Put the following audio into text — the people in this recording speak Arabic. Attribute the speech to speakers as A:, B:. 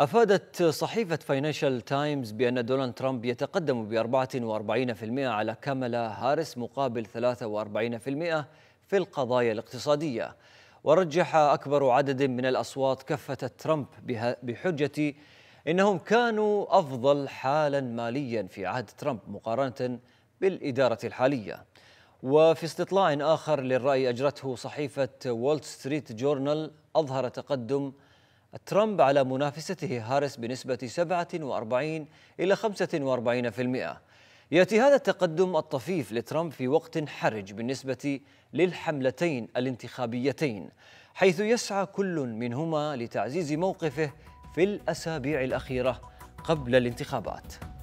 A: أفادت صحيفة فاينانشال تايمز بأن دونالد ترامب يتقدم ب 44% على كاملا هاريس مقابل 43% في القضايا الاقتصادية ورجح أكبر عدد من الأصوات كفة ترامب بحجة إنهم كانوا أفضل حالا ماليا في عهد ترامب مقارنة بالإدارة الحالية وفي استطلاع آخر للرأي أجرته صحيفة وول ستريت جورنال أظهر تقدم ترامب على منافسته هاريس بنسبة 47 إلى 45% يأتي هذا التقدم الطفيف لترامب في وقت حرج بالنسبة للحملتين الانتخابيتين حيث يسعى كل منهما لتعزيز موقفه في الأسابيع الأخيرة قبل الانتخابات